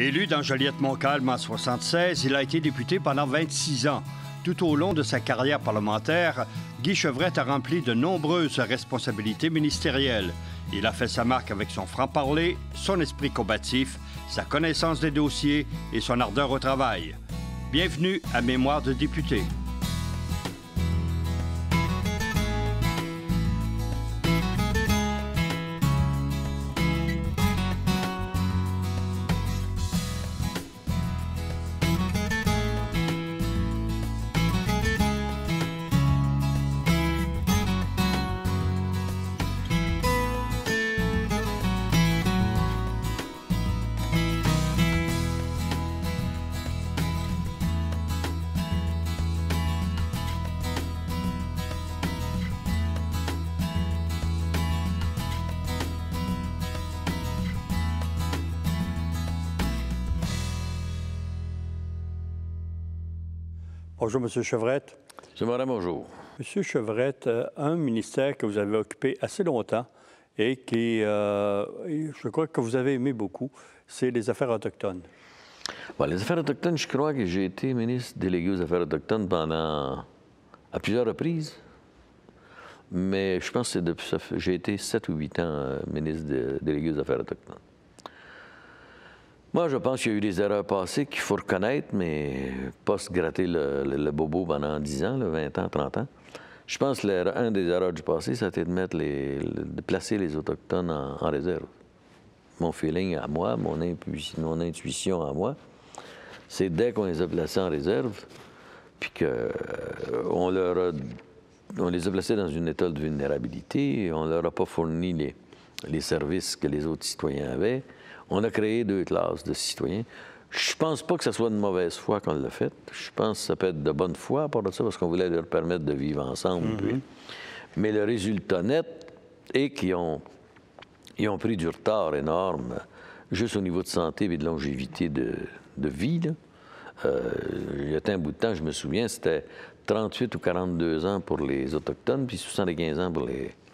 Élu dans Joliette-Montcalm en 1976, il a été député pendant 26 ans. Tout au long de sa carrière parlementaire, Guy Chevrette a rempli de nombreuses responsabilités ministérielles. Il a fait sa marque avec son franc-parler, son esprit combatif, sa connaissance des dossiers et son ardeur au travail. Bienvenue à Mémoire de député. Bonjour, M. Chevrette. M. bonjour. M. Chevrette, euh, un ministère que vous avez occupé assez longtemps et qui, euh, je crois que vous avez aimé beaucoup, c'est les affaires autochtones. les affaires autochtones, je crois que j'ai été ministre délégué aux affaires autochtones pendant à plusieurs reprises. Mais je pense que j'ai été sept ou huit ans euh, ministre délégué aux affaires autochtones. Moi, je pense qu'il y a eu des erreurs passées qu'il faut reconnaître, mais pas se gratter le, bobo pendant 10 ans, le 20 ans, 30 ans. Je pense que des erreurs du passé, c'était de, mettre placer les Autochtones en, réserve. Mon feeling à moi, mon, intuition à moi, c'est dès qu'on les a placés en réserve, puis qu'on euh, on les a placés dans une état de vulnérabilité, on leur a pas fourni les services que les autres citoyens avaient, on a créé deux classes de citoyens. Je pense pas que ce soit de mauvaise foi qu'on l'a fait. Je pense que ça peut être de bonne foi pour ça, parce qu'on voulait leur permettre de vivre ensemble. Mhm. Mais le résultat net est qu'ils ont, ont pris du retard énorme, juste au niveau de santé et de longévité de, vie. Euh, il y a un bout de temps, je me souviens, c'était 38 ou 42 ans pour les Autochtones, puis 75 ans pour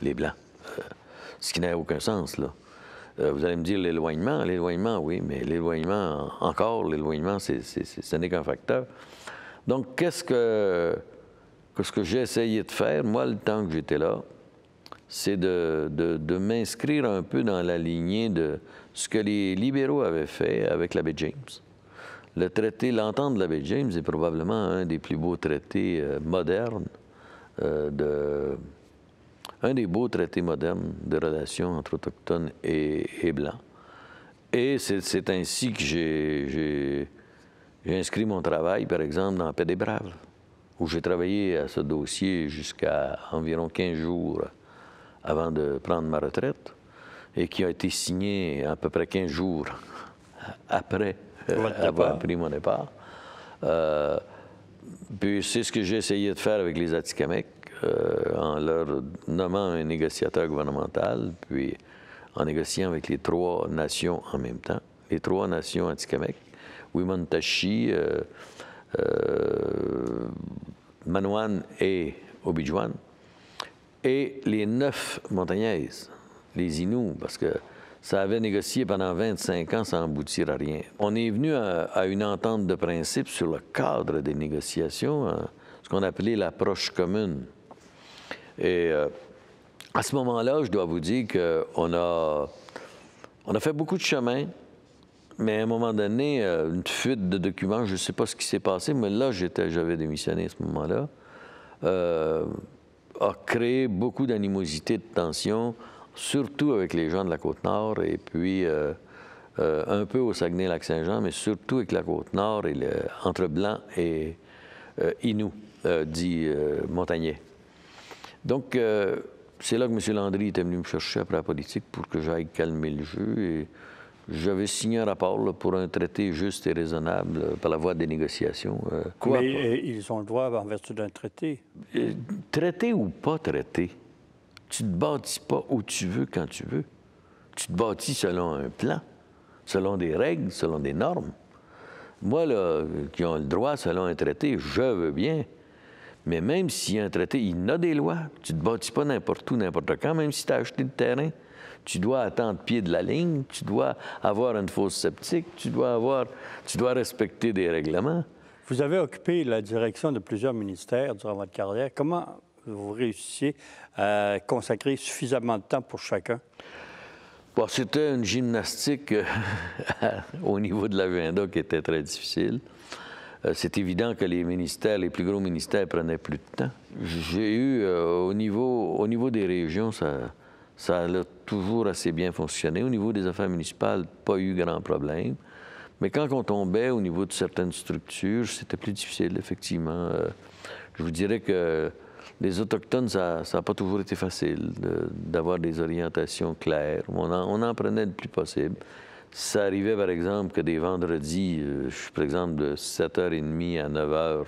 les, Blancs. Euh, ce qui n'a aucun sens, là. Euh, vous allez me dire l'éloignement. L'éloignement, oui, mais l'éloignement, encore, l'éloignement, c'est, ce n'est qu'un facteur. Donc, qu'est-ce que, ce que j'ai essayé de faire, moi, le temps que j'étais là, c'est de, de, de m'inscrire un peu dans la lignée de ce que les libéraux avaient fait avec l'abbé James. Le traité, l'entente de l'abbé James est probablement un des plus beaux traités euh, modernes euh, de un des beaux traités modernes de relations entre Autochtones et, Blancs. Et c'est ainsi que j'ai inscrit mon travail, par exemple, dans Paix des où j'ai travaillé à ce dossier jusqu'à environ 15 jours avant de prendre ma retraite, et qui a été signé à peu près 15 jours après euh, avoir pris mon départ. Euh, puis c'est ce que j'ai essayé de faire avec les Atikamekw. Euh, en leur nommant un négociateur gouvernemental, puis en négociant avec les trois nations en même temps, les trois nations anti Wimontashi, euh, euh et Obidjouan, et les neuf montagnaises, les Inuits, parce que ça avait négocié pendant 25 ans sans aboutir à rien. On est venu à, une entente de principe sur le cadre des négociations, hein, ce qu'on appelait l'approche commune. Et euh, à ce moment-là, je dois vous dire qu'on a, on a fait beaucoup de chemin, mais à un moment donné, euh, une fuite de documents, je ne sais pas ce qui s'est passé, mais là, j'étais, j'avais démissionné à ce moment-là, euh, a créé beaucoup d'animosité, de tension, surtout avec les gens de la Côte-Nord et puis un peu au Saguenay-Lac-Saint-Jean, mais surtout avec la Côte-Nord et entre Blanc et Inou, dit Montagnet. Donc, euh, c'est là que M. Landry était venu me chercher après la politique pour que j'aille calmer le jeu. Et j'avais signé un rapport pour un traité juste et raisonnable euh, par la voie des négociations. Euh. Mais ils ont le droit en vertu d'un traité. traité ou pas traité, tu te bâtis pas où tu veux quand tu veux. Tu te bâtis selon un plan, selon des règles, selon des normes. Moi, là, qui ont le droit selon un traité, je veux bien. Mais même s'il y a un traité, il y a des lois. Tu ne te bâtis pas n'importe où, n'importe quand, même si tu as acheté le terrain. Tu dois attendre pied de la ligne, tu dois avoir une fosse sceptique, tu dois, avoir, respecter des règlements. Vous avez occupé la direction de plusieurs ministères durant votre carrière. Comment vous réussissez à consacrer suffisamment de temps pour chacun? c'était une gymnastique euh, au niveau de la l'agenda qui était très difficile. Euh, c'est évident que les ministères, les plus gros ministères prenaient plus de temps. J'ai eu, euh, au, niveau, au niveau des régions, ça, ça a toujours assez bien fonctionné. Au niveau des affaires municipales, pas eu grand problème. Mais quand on tombait au niveau de certaines structures, c'était plus difficile, effectivement. Euh, je vous dirais que les Autochtones, ça n'a pas toujours été facile d'avoir des orientations claires. On on en prenait le plus possible. Ça arrivait, par exemple, que des vendredis, euh, je suis, par exemple, de 7h30 à 9h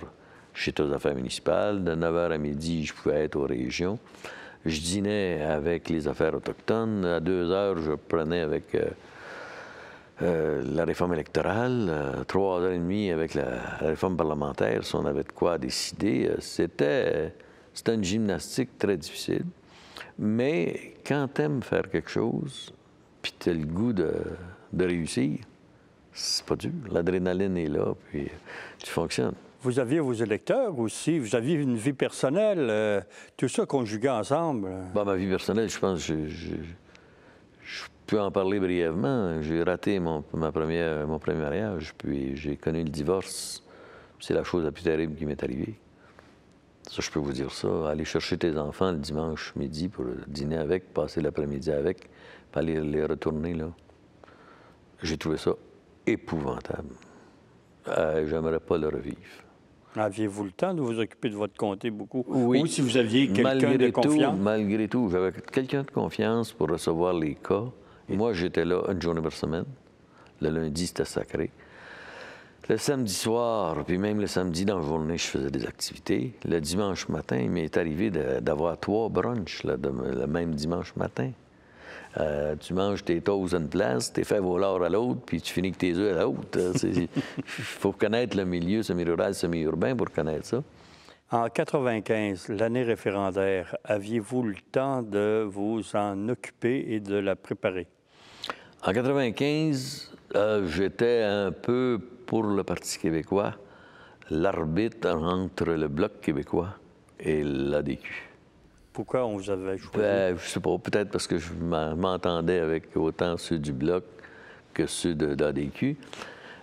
chez aux affaires municipales. De 9h à midi, je pouvais être aux régions. Je dînais avec les affaires autochtones. À 2h, je prenais avec euh, euh, la réforme électorale. À 3h30, avec la, réforme parlementaire, si on avait de quoi décider. C'était, c'était une gymnastique très difficile. Mais quand t'aimes faire quelque chose, puis t'as le goût de de réussir, c'est pas dur. L'adrénaline est là, puis tu fonctionnes. Vous aviez vos électeurs aussi, vous aviez une vie personnelle, euh, tout ça conjugué ensemble. Bah ma vie personnelle, je pense je, peux en parler brièvement. J'ai raté mon, ma mon premier mariage, puis j'ai connu le divorce. C'est la chose la plus terrible qui m'est arrivée. Ça, je peux vous dire ça. Aller chercher tes enfants le dimanche midi pour dîner avec, passer l'après-midi avec, pas aller les retourner, là. J'ai trouvé ça épouvantable. Euh, j'aimerais pas le revivre. Aviez-vous le temps de vous occuper de votre comté beaucoup? Oui. Ou si vous aviez quelqu'un de confiance? Malgré tout, j'avais quelqu'un de confiance pour recevoir les cas. Moi, j'étais là une journée par semaine. Le lundi, c'était sacré. Le samedi soir, puis même le samedi dans la journée, je faisais des activités. Le dimanche matin, il m'est arrivé d'avoir trois brunchs le même dimanche matin. Euh, tu manges tes toasts à une place, tes fèves au lard à l'autre, puis tu finis avec tes œufs à l'autre. Il euh, faut connaître le milieu semi-rural, semi-urbain pour connaître ça. En 95, l'année référendaire, aviez-vous le temps de vous en occuper et de la préparer? En 95, euh, j'étais un peu pour le Parti québécois, l'arbitre entre le Bloc québécois et l'ADQ. Pourquoi on vous avait choisi? Je ben, je sais pas, peut-être parce que je m'entendais avec autant ceux du Bloc que ceux d'ADQ.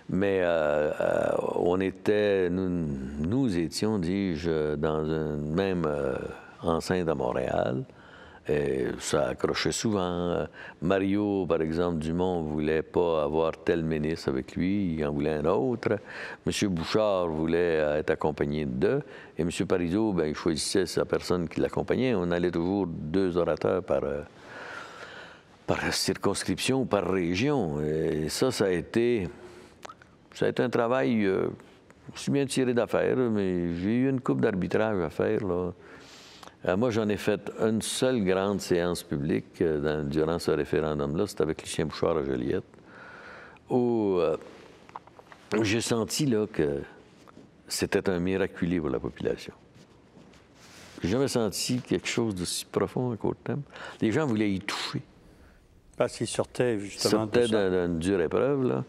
Mais euh, euh, on était, nous, étions, dis-je, dans une même euh, enceinte à Montréal ça accrochait souvent. Mario, par exemple, Dumont ne voulait pas avoir tel ministre avec lui, il en voulait un autre. M. Bouchard voulait euh, être accompagné d'eux. Et M. Parizeau, bien, il choisissait sa personne qui l'accompagnait. On allait toujours deux orateurs par, euh, circonscription ou par région. Et ça, ça a été, ça a été un travail. je euh, suis bien tiré d'affaires, mais j'ai eu une coupe d'arbitrage à faire. Là. Euh, moi, j'en ai fait une seule grande séance publique euh, durant ce référendum-là. C'était avec les chiens Bouchard à Joliette, où euh, j'ai senti là, que c'était un miraculé pour la population. J'ai jamais senti quelque chose d'aussi profond à court terme. Les gens voulaient y toucher. Parce qu'ils sortaient justement Ils sortaient d'une dure épreuve, là.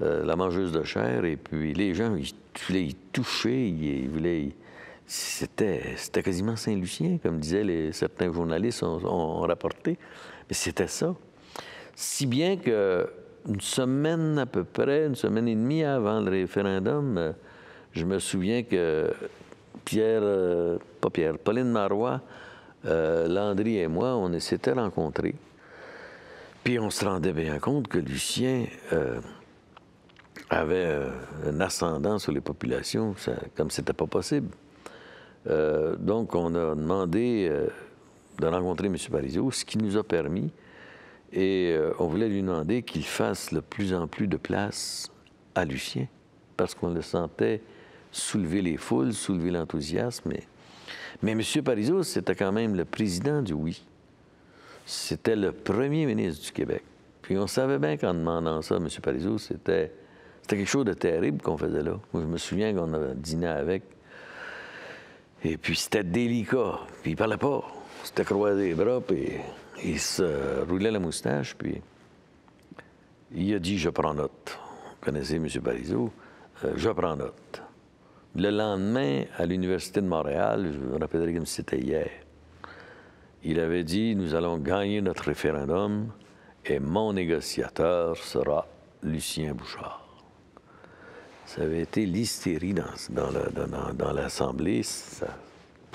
la mangeuse de chair, et puis les gens, ils voulaient y toucher, ils voulaient y c'était, quasiment Saint-Lucien, comme disaient les, certains journalistes ont, rapporté. Mais c'était ça. Si bien qu'une semaine à peu près, une semaine et demie avant le référendum, je me souviens que Pierre, euh, pas Pierre, Pauline Marois, euh, Landry et moi, on s'était rencontrés. Puis on se rendait bien compte que Lucien euh, avait un ascendant sur les populations, ça, comme c'était pas possible. Euh, donc, on a demandé euh, de rencontrer M. Parizeau, ce qui nous a permis, et euh, on voulait lui demander qu'il fasse de plus en plus de place à Lucien, parce qu'on le sentait soulever les foules, soulever l'enthousiasme. Mais M. Parizeau, c'était quand même le président du oui. C'était le premier ministre du Québec. Puis on savait bien qu'en demandant ça à M. Parizeau, c'était quelque chose de terrible qu'on faisait là. Moi, je me souviens qu'on a dîné avec et puis c'était délicat. Puis il parlait pas. C'était croisé les bras, puis il se roulait la moustache, puis il a dit Je prends note. Vous connaissez M. Parizeau euh, Je prends note. Le lendemain, à l'Université de Montréal, je vous rappellerai comme c'était hier, il avait dit Nous allons gagner notre référendum et mon négociateur sera Lucien Bouchard ça avait été l'hystérie dans, dans l'Assemblée. ça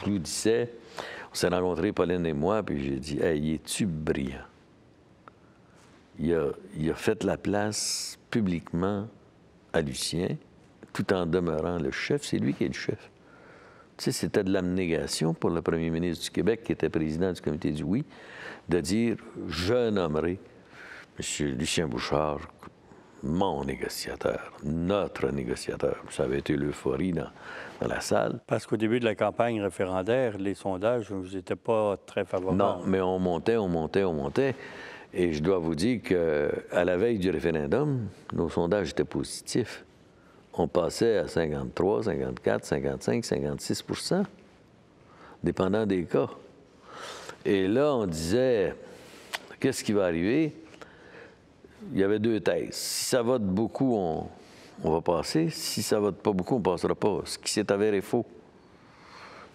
On s'est rencontrés, Pauline et moi, puis j'ai dit Hey, es-tu brillant il a, il a, fait la place publiquement à Lucien, tout en demeurant le chef. C'est lui qui est le chef. Tu sais, c'était de l'abnégation pour le premier ministre du Québec, qui était président du comité du Oui, de dire Je nommerai M. Lucien Bouchard mon négociateur, notre négociateur. Ça avait été l'euphorie dans, la salle. Parce qu'au début de la campagne référendaire, les sondages n'étaient pas très favorables. Non, mais on montait, on montait, on montait. Et je dois vous dire qu'à la veille du référendum, nos sondages étaient positifs. On passait à 53, 54, 55, 56 dépendant des cas. Et là, on disait, qu'est-ce qui va arriver? il y avait deux thèses. Si ça vote beaucoup, on, va passer. Si ça vote pas beaucoup, on passera pas. Ce qui s'est avéré faux,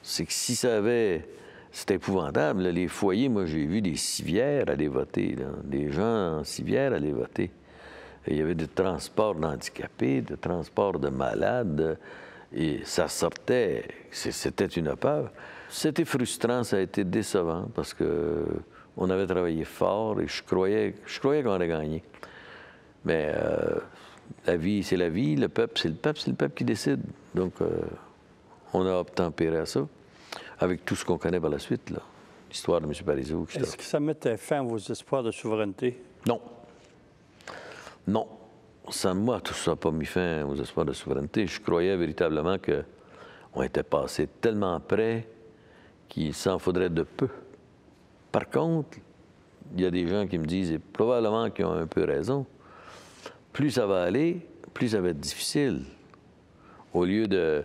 c'est que si ça avait... C'était épouvantable. Les foyers, moi, j'ai vu des civières aller voter. Des gens en civière aller voter. il y avait des transports d'handicapés, des transports de malades. Et ça sortait. C'était une peur. C'était frustrant, ça a été décevant parce que on avait travaillé fort et je croyais, je croyais qu'on allait gagné. Mais euh, la vie, c'est la vie, le peuple, c'est le peuple, c'est le peuple qui décide. Donc, euh, on a obtempéré à ça, avec tout ce qu'on connaît par la suite, l'histoire de M. Parizeau. Est-ce que ça mettait fin à vos espoirs de souveraineté? Non. Non. Ça, moi, tout ça n'a pas mis fin aux espoirs de souveraineté. Je croyais véritablement qu'on était passé tellement près qu'il s'en faudrait de peu par contre, il y a des gens qui me disent, et probablement qu'ils ont un peu raison, plus ça va aller, plus ça va être difficile. Au lieu de...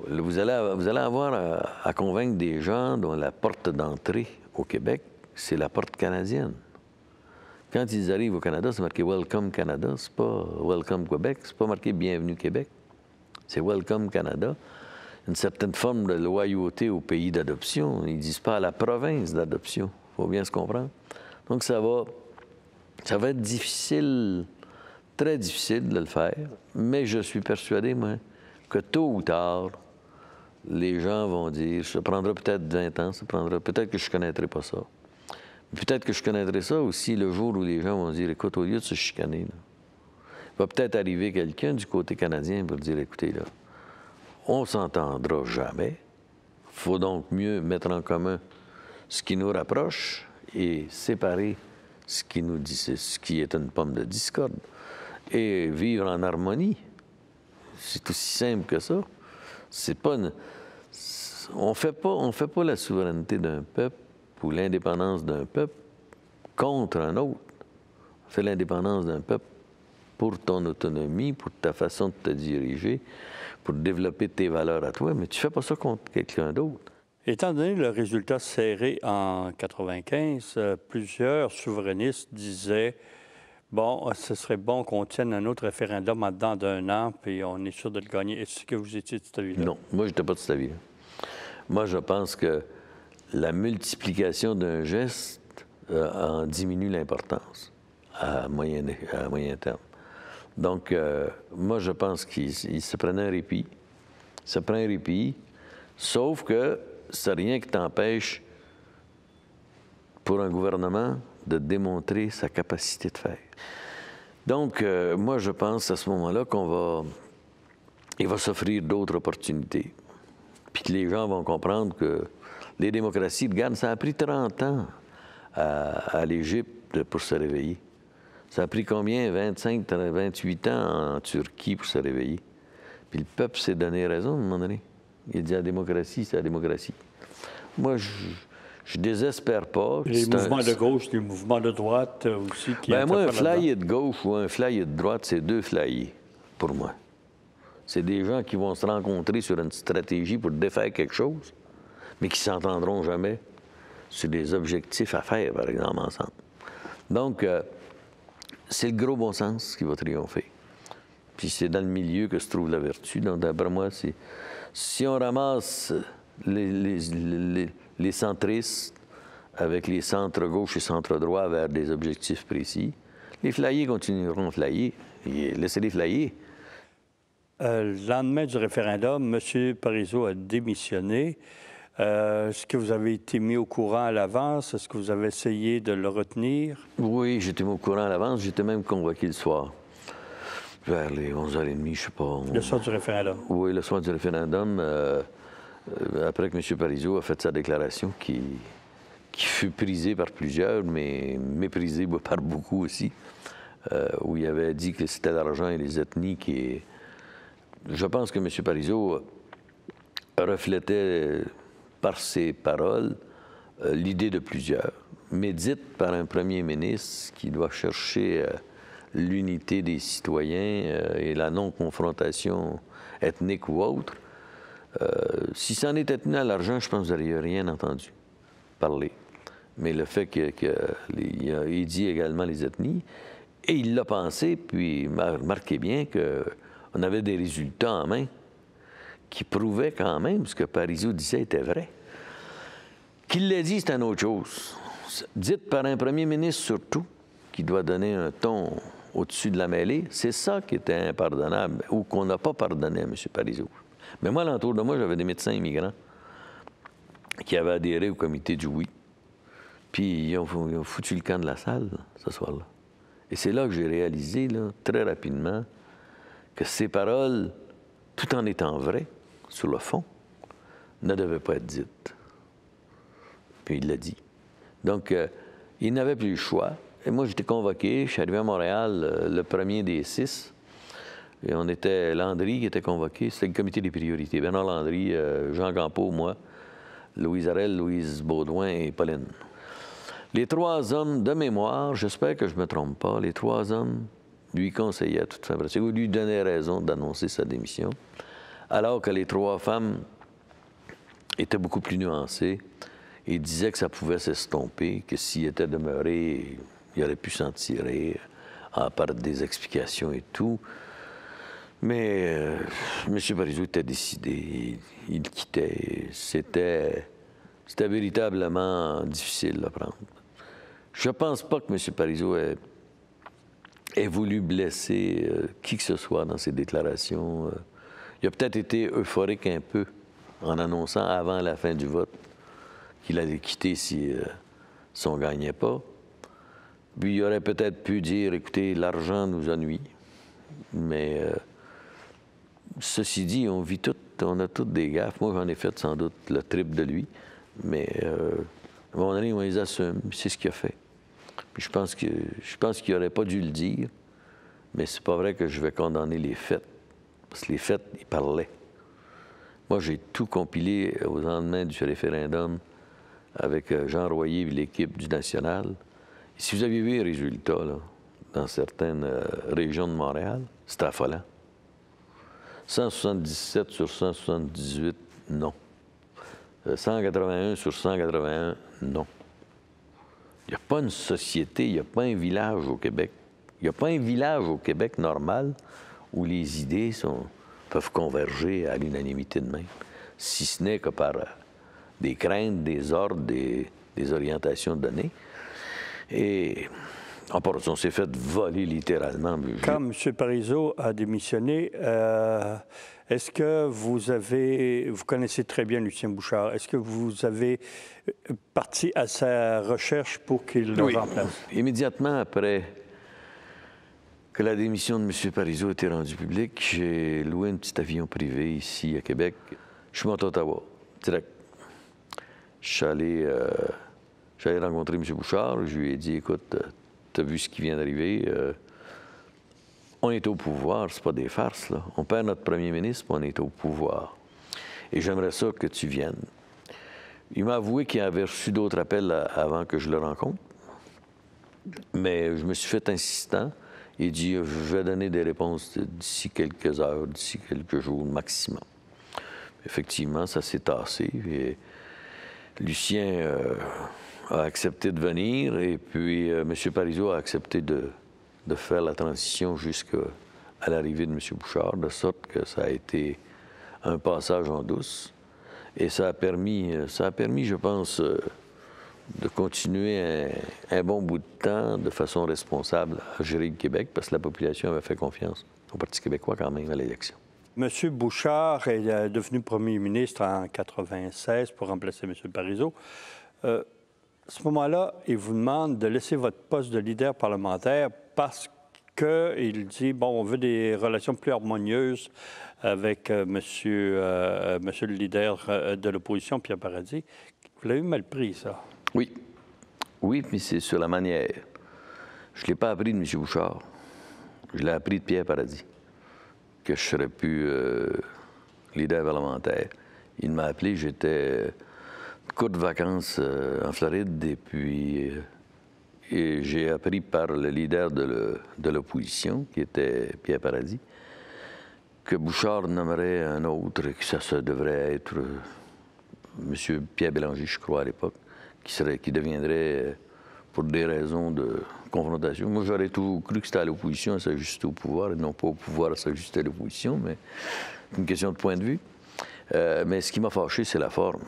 Vous allez, avoir à, à convaincre des gens dont la porte d'entrée au Québec, c'est la porte canadienne. Quand ils arrivent au Canada, c'est marqué Welcome Canada, c'est pas Welcome Québec, c'est pas marqué Bienvenue Québec, c'est Welcome Canada une certaine forme de loyauté au pays d'adoption. Ils disent pas à la province d'adoption. Il faut bien se comprendre. Donc, ça va, ça va être difficile, très difficile de le faire, mais je suis persuadé, moi, que tôt ou tard, les gens vont dire ça prendra peut-être 20 ans, ça prendra peut-être que je ne connaîtrai pas ça. Peut-être que je connaîtrai ça aussi le jour où les gens vont dire écoute, au lieu de se chicaner, il va peut-être arriver quelqu'un du côté canadien pour dire écoutez, là, on s'entendra jamais. faut donc mieux mettre en commun ce qui nous rapproche et séparer ce qui nous dit, ce qui est une pomme de discorde et vivre en harmonie. C'est aussi simple que ça. C'est pas on fait pas on fait pas la souveraineté d'un peuple ou l'indépendance d'un peuple contre un autre. On fait l'indépendance d'un peuple pour ton autonomie, pour ta façon de te diriger pour développer tes valeurs à toi, mais tu fais pas ça contre quelqu'un d'autre. Étant donné le résultat serré en 95, euh, plusieurs souverainistes disaient Bon, ce serait bon qu'on tienne un autre référendum en dedans d'un an, puis on est sûr de le gagner. Est-ce que vous étiez de cet avis-là? Non, moi, je n'étais pas de cet avis Moi, je pense que la multiplication d'un geste euh, en diminue l'importance à moyen, à moyen terme. Donc, euh, moi, je pense qu'il se prenait un répit. se prend un répit, sauf que c'est rien qui t'empêche pour un gouvernement de démontrer sa capacité de faire. Donc, euh, moi, je pense à ce moment-là qu'on va... Il va s'offrir d'autres opportunités. Puis que les gens vont comprendre que les démocraties, de Ghana, ça a pris 30 ans à l'Égypte pour se réveiller. Ça a pris combien? 25, 28 ans en Turquie pour se réveiller. Puis le peuple s'est donné raison à un moment donné. Il dit la démocratie, c'est la démocratie. Moi, je, je désespère pas. Les mouvements de gauche, les mouvements de droite euh, aussi qui ben moi, un flyer de gauche ou un flyer de droite, c'est deux flyers pour moi. C'est des gens qui vont se rencontrer sur une stratégie pour défaire quelque chose, mais qui s'entendront jamais sur des objectifs à faire, par exemple, ensemble. Donc, euh, c'est le gros bon sens qui va triompher. Puis c'est dans le milieu que se trouve la vertu. Donc, d'après moi, si on ramasse les, les, centristes avec les centres gauche et centre droit vers des objectifs précis, les flyers continueront de flyer. Laissez-les flyer. Euh, le lendemain du référendum, M. Parizeau a démissionné. Euh, est-ce que vous avez été mis au courant à l'avance? Est-ce que vous avez essayé de le retenir? Oui, j'étais mis au courant à l'avance. J'étais même convoqué le soir. Vers les 11h30, je ne sais pas. Le soir du référendum. Oui, le soir du référendum, euh, euh, après que M. Parizeau a fait sa déclaration qui, fut prisée par plusieurs, mais méprisée par beaucoup aussi. où il avait dit que c'était l'argent et les ethnies qui. Je pense que M. Parizeau reflétait par ses paroles euh, l'idée de plusieurs, médite par un premier ministre qui doit chercher euh, l'unité des citoyens euh, et la non-confrontation ethnique ou autre. si c'en était tenu à l'argent, je pense que vous n'auriez rien entendu parler. Mais le fait qu'il que, dit également les ethnies, et il l'a pensé, puis remarqué bien qu'on avait des résultats en main qui prouvait quand même ce que Parisot disait était vrai. Qu'il l'ait dit, c'est une autre chose. Dites par un premier ministre surtout, qui doit donner un ton au-dessus de la mêlée, c'est ça qui était impardonnable ou qu'on n'a pas pardonné à M. Parizeau. Mais moi, l'entour de moi, j'avais des médecins immigrants qui avaient adhéré au comité du oui. Puis ils ont, foutu le camp de la salle ce soir-là. Et c'est là que j'ai réalisé, très rapidement, que ces paroles, tout en étant vraies, sur le fond, ne devait pas être dite. Puis il l'a dit. Donc, euh, il n'avait plus le choix. Et moi, j'étais convoqué. Je suis arrivé à Montréal, euh, le premier des six. Et on était Landry qui était convoqué. C'était le comité des priorités. Bernard Landry, euh, Jean Campeau, moi, Louise Arel, Louise Baudouin et Pauline. Les trois hommes de mémoire, j'espère que je ne me trompe pas, les trois hommes lui conseillaient à toute fin pratique lui donnaient raison d'annoncer sa démission. Alors que les trois femmes étaient beaucoup plus nuancées et disaient que ça pouvait s'estomper, que s'il était demeuré, il aurait pu s'en tirer, à part des explications et tout. Mais euh, M. Parizeau était décidé, il, quittait. C'était, c'était véritablement difficile à prendre. Je ne pense pas que M. Parizeau ait, voulu blesser euh, qui que ce soit dans ses déclarations. Euh, il a peut-être été euphorique un peu en annonçant avant la fin du vote qu'il allait quitter si, euh, on ne gagnait pas. Puis il aurait peut-être pu dire, écoutez, l'argent nous ennuie. Mais euh, ceci dit, on vit tout, on a toutes des gaffes. Moi, j'en ai fait sans doute le triple de lui. Mais euh, à un moment donné, on les assume. C'est ce qu'il a fait. je pense que je pense qu'il n'aurait pas dû le dire. Mais c'est pas vrai que je vais condamner les faits les faits, ils parlaient. Moi, j'ai tout compilé au lendemain du référendum avec euh, Jean Royer et l'équipe du National. si vous aviez vu les résultats dans certaines euh, régions de Montréal, c'était affolant. 177 sur 178, non. 181 euh, sur 181, non. Il n'y a pas une société, il n'y a pas un village au Québec. Il n'y a pas un village au Québec normal où les idées sont, peuvent converger à l'unanimité de même, si ce n'est que par euh, des craintes, des ordres, des, orientations données. Et en on s'est fait voler littéralement. Quand M. Parizeau a démissionné, euh, est-ce que vous avez, vous connaissez très bien Lucien Bouchard, est-ce que vous avez euh, parti à sa recherche pour qu'il le remplace? Immédiatement après que la démission de M. Parizeau été rendue publique, j'ai loué un petit avion privé ici à Québec. Je suis monté à Ottawa, direct. Je suis allé, euh, rencontrer M. Bouchard. Je lui ai dit Écoute, euh, tu as vu ce qui vient d'arriver. Euh, on est au pouvoir, c'est pas des farces. Là. On perd notre premier ministre, mais on est au pouvoir. Et j'aimerais ça que tu viennes. Il m'a avoué qu'il avait reçu d'autres appels avant que je le rencontre. Mais je me suis fait insistant. Il dit, je vais donner des réponses d'ici quelques heures, d'ici quelques jours maximum. Effectivement, ça s'est tassé. Et Lucien euh, a accepté de venir et puis euh, M. Parizeau a accepté de, faire la transition jusqu'à l'arrivée de M. Bouchard, de sorte que ça a été un passage en douce. Et ça a permis, euh, ça a permis je pense, de continuer un, bon bout de temps de façon responsable à gérer le Québec parce que la population avait fait confiance au Parti québécois quand même à l'élection. Monsieur Bouchard est euh, devenu premier ministre en 1996 pour remplacer Monsieur Parizeau. à euh, ce moment-là, il vous demande de laisser votre poste de leader parlementaire parce qu'il dit, bon, on veut des relations plus harmonieuses avec euh, monsieur, monsieur le leader de l'opposition, Pierre Paradis. Vous l'avez mal pris, ça. Oui, oui, mais c'est sur la manière. Je ne l'ai pas appris de M. Bouchard. Je l'ai appris de Pierre Paradis, que je serais plus euh, leader parlementaire. Il m'a appelé, j'étais de euh, courtes vacances euh, en Floride, et puis j'ai appris par le leader de l'opposition, qui était Pierre Paradis, que Bouchard nommerait un autre, et que ça se devrait être M. Pierre Bélanger, je crois, à l'époque qui, deviendrait, euh, pour des raisons de confrontation, moi j'aurais tout cru que c'était à l'opposition à s'ajuster au pouvoir, et non pas au pouvoir à s'ajuster à l'opposition, mais c'est une question de point de vue. Euh, mais ce qui m'a fâché, c'est la forme.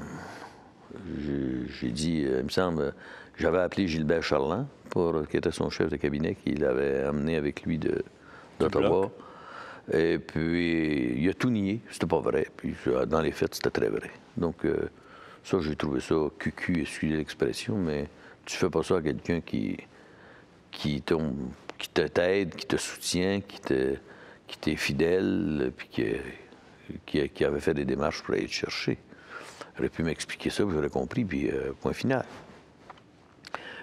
J'ai dit, euh, il me semble, j'avais appelé Gilbert Charlin, pour, qui était son chef de cabinet, qu'il avait amené avec lui d'Ottawa. Et puis, il a tout nié, c'était pas vrai. Puis, dans les faits, c'était très vrai. Donc, ça, j'ai trouvé ça cucu, excusez l'expression, mais tu fais pas ça à quelqu'un qui, qui, qui te t'aide, qui te soutient, qui te qui t'est fidèle, puis qui, qui, avait fait des démarches pour aller te chercher. J'aurais pu m'expliquer ça, j'aurais compris, puis euh, point final.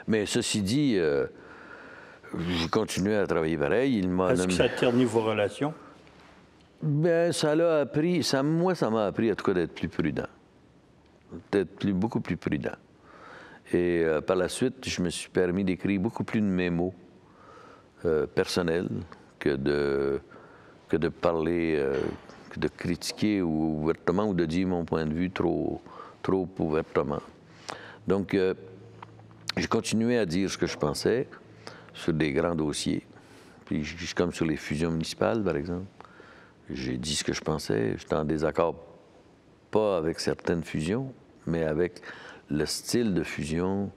Mais ceci dit, euh, je continue à travailler pareil. Il m'a Est-ce que ça terni vos relations? Bien, ça l'a appris. Ça, moi, ça m'a appris, en tout cas, d'être plus prudent être plus, beaucoup plus prudent. Et euh, par la suite, je me suis permis d'écrire beaucoup plus de mémos euh, personnels que de, que de parler, euh, que de critiquer ouvertement ou de dire mon point de vue trop, trop ouvertement. Donc, j'ai continué à dire ce que je pensais sur des grands dossiers. Puis, comme sur les fusions municipales, par exemple, j'ai dit ce que je pensais. J'étais en désaccord pas avec certaines fusions, mais avec le style de fusion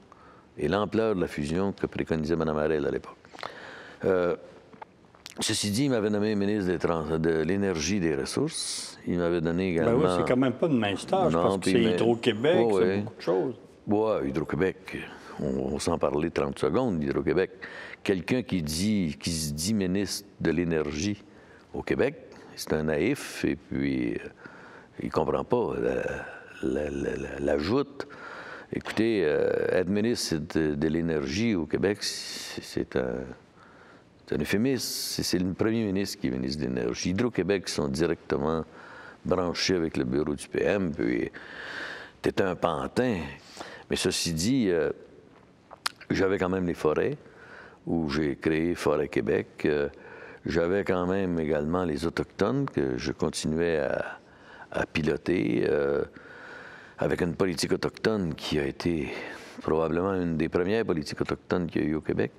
et l'ampleur de la fusion que préconisait Mme Harel à l'époque. Euh, ceci dit, il m'avait nommé ministre des de l'Énergie des Ressources. Il m'avait donné également... Ben oui, c'est quand même pas de mince parce que c'est Hydro-Québec, c'est beaucoup de choses. Oui, Hydro-Québec, on, s'en parlait 30 secondes d'Hydro-Québec. Quelqu'un qui, dit, qui se dit ministre de l'Énergie au Québec, c'est un naïf, et puis... il euh, il comprend pas euh, la, Écoutez, être euh, ministre euh, de, l'énergie au Québec, c'est un, un euphémisme. C'est le premier ministre qui est ministre de l'énergie. Hydro-Québec sont directement branchés avec le bureau du PM, puis c'était un pantin. Mais ceci dit, euh, j'avais quand même les forêts, où j'ai créé Forêt Québec. j'avais quand même également les Autochtones, que je continuais à, piloter avec une politique autochtone qui a été probablement une des premières politiques autochtones qu'il y a eu au Québec,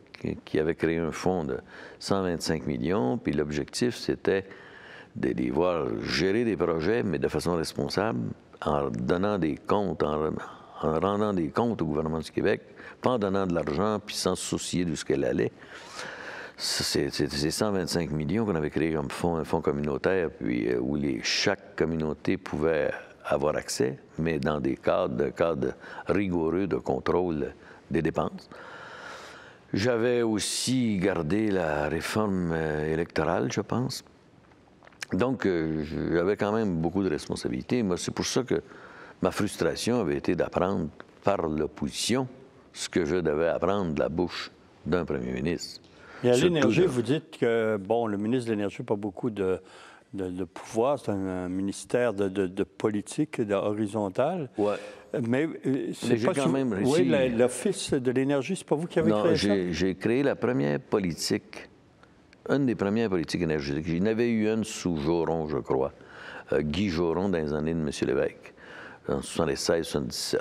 qui avait créé un fonds de 125 millions, puis l'objectif, c'était de les voir gérer des projets, mais de façon responsable, en donnant des comptes, en, rendant des comptes au gouvernement du Québec, pas en donnant de l'argent, puis sans se soucier de ce qu'elle allait. C'est 125 millions qu'on avait créé comme fonds, un fonds communautaire, puis euh, où les, chaque communauté pouvait avoir accès, mais dans des cadres, rigoureux de contrôle des dépenses. J'avais aussi gardé la réforme euh, électorale, je pense. Donc, euh, j'avais quand même beaucoup de responsabilités. Moi, c'est pour ça que ma frustration avait été d'apprendre par l'opposition ce que je devais apprendre de la bouche d'un premier ministre. Et à l'énergie, vous dites que, bon, le ministre de l'Énergie n'a pas beaucoup de, de, pouvoir, c'est un, ministère de, politique horizontale. Ouais. Mais euh, c'est pas quand même Oui, l'Office de l'énergie, c'est pas vous qui avez créé ça? Non, j'ai créé la première politique, une des premières politiques énergétiques. J'en avais eu une sous Joron, je crois. Euh, Guy Joron, dans les années de M. Lévesque, en 76-77.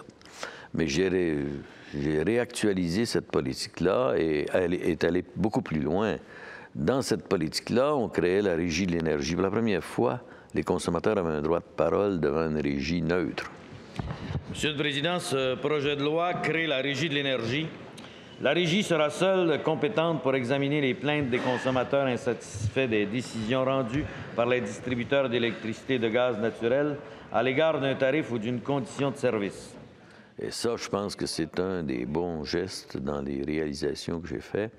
Mais j'ai réactualisé cette politique-là et elle est allée beaucoup plus loin. Dans cette politique-là, on créait la régie de l'énergie. Pour la première fois, les consommateurs avaient un droit de parole devant une régie neutre. Monsieur le Président, ce projet de loi crée la régie de l'énergie. La régie sera seule compétente pour examiner les plaintes des consommateurs insatisfaits des décisions rendues par les distributeurs d'électricité et de gaz naturel à l'égard d'un tarif ou d'une condition de service. Et ça, je pense que c'est un des bons gestes dans les réalisations que j'ai faites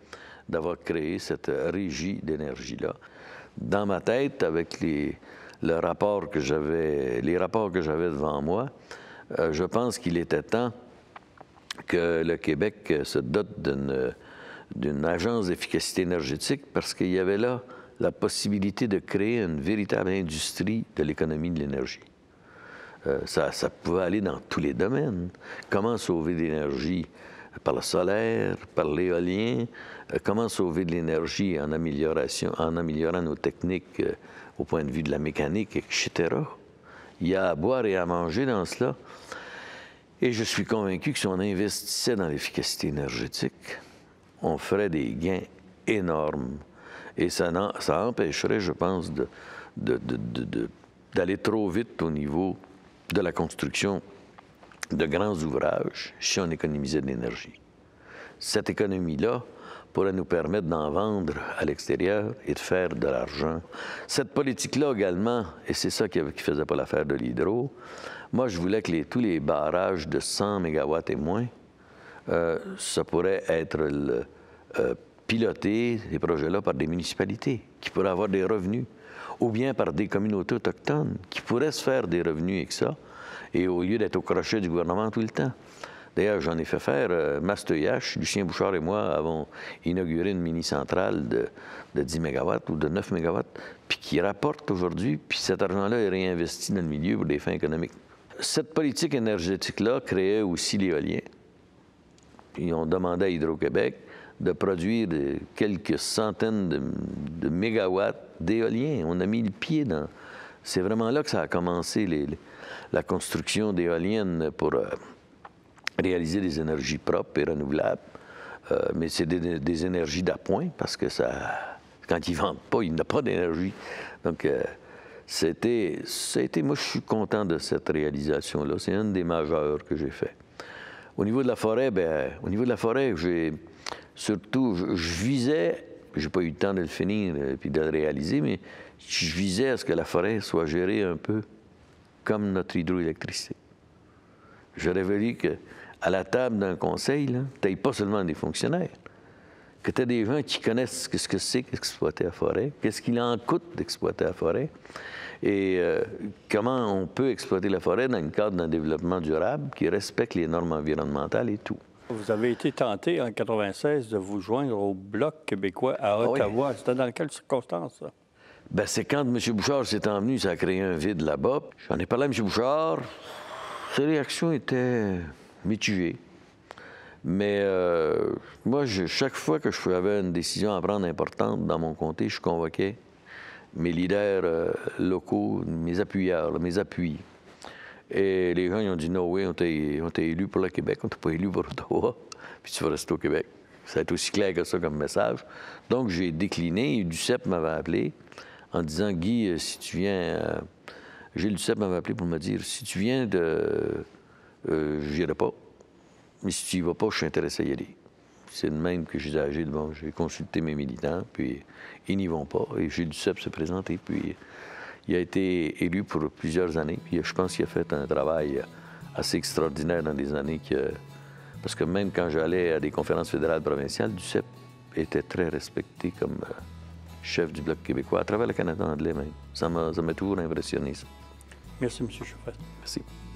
d'avoir créé cette régie d'énergie-là. Dans ma tête, avec les, que les rapports que j'avais devant moi, euh, je pense qu'il était temps que le Québec se dote d'une, agence d'efficacité énergétique parce qu'il y avait là la possibilité de créer une véritable industrie de l'économie de l'énergie. Euh, ça, ça, pouvait aller dans tous les domaines. Comment sauver de l'énergie par le solaire, par l'éolien, euh, comment sauver de l'énergie en, en améliorant nos techniques euh, au point de vue de la mécanique, etc. Il y a à boire et à manger dans cela. Et je suis convaincu que si on investissait dans l'efficacité énergétique, on ferait des gains énormes. Et ça, empêcherait, je pense, d'aller de, trop vite au niveau de la construction de grands ouvrages si on économisait de l'énergie. Cette économie-là pourrait nous permettre d'en vendre à l'extérieur et de faire de l'argent. Cette politique-là également, et c'est ça qui ne faisait pas l'affaire de l'hydro, moi je voulais que tous les barrages de 100 MW et moins, euh, ça pourrait être euh, piloté, ces projets-là, par des municipalités qui pourraient avoir des revenus, ou bien par des communautés autochtones qui pourraient se faire des revenus avec ça et au lieu d'être au crochet du gouvernement tout le temps. D'ailleurs, j'en ai fait faire, euh, Masteuillache, Lucien Bouchard et moi avons inauguré une mini-centrale de, 10 MW ou de 9 MW, puis qui rapporte aujourd'hui, puis cet argent-là est réinvesti dans le milieu pour des fins économiques. Cette politique énergétique-là créait aussi l'éolien. Ils ont demandé à Hydro-Québec de produire quelques centaines de, MW mégawatts d'éolien. On a mis le pied dans, c'est vraiment là que ça a commencé, la construction d'éoliennes pour euh, réaliser des énergies propres et renouvelables. Euh, mais c'est des, énergies d'appoint parce que ça, quand ils ne vendent pas, il n'a pas d'énergie. Donc, euh, c'était, c'était, moi, je suis content de cette réalisation-là. C'est une des majeures que j'ai fait. Au niveau de la forêt, bien, au niveau de la forêt, j'ai surtout, je, je visais, j'ai pas eu le temps de le finir et puis de le réaliser, mais je visais à ce que la forêt soit gérée un peu comme notre hydroélectricité. J'aurais voulu qu'à la table d'un conseil, tu n'aies pas seulement des fonctionnaires, que tu aies des gens qui connaissent ce que c'est qu'exploiter la forêt, qu'est-ce qu'il en coûte d'exploiter la forêt, et euh, comment on peut exploiter la forêt dans le cadre d'un développement durable qui respecte les normes environnementales et tout. Vous avez été tenté en 1996 de vous joindre au Bloc québécois à ah Ottawa. C'était dans quelles circonstances, ça? Ben, c'est quand M. Bouchard s'est envenu, ça a créé un vide là-bas. J'en ai parlé à M. Bouchard. Ses réactions étaient mitigées. Mais euh, moi, je, chaque fois que je avais une décision à prendre importante dans mon comté, je convoquais mes leaders euh, locaux, mes appuyeurs, mes appuis. Et les gens, ils ont dit non, oui, on t'a élu pour le Québec, on t'a pas élu pour Ottawa, puis tu vas rester au Québec. Ça a été aussi clair que ça comme message. Donc, j'ai décliné. et m'avait appelé en disant Guy, euh, si tu viens. Euh, Gilles Duceppe m'avait appelé pour me dire si tu viens de. Euh, je n'irai pas. Mais si tu n'y vas pas, je suis intéressé à y aller. C'est de même que j'ai agi bon, j'ai consulté mes militants, puis ils n'y vont pas. Et Gilles Duceppe se et puis il a été élu pour plusieurs années. Puis je pense qu'il a fait un travail assez extraordinaire dans des années que. Parce que même quand j'allais à des conférences fédérales provinciales, Duceppe était très respecté comme chef du Bloc québécois, à travers le Canada anglais même. Ça m'a toujours impressionné, ça. Merci, M. Chauffet. Merci.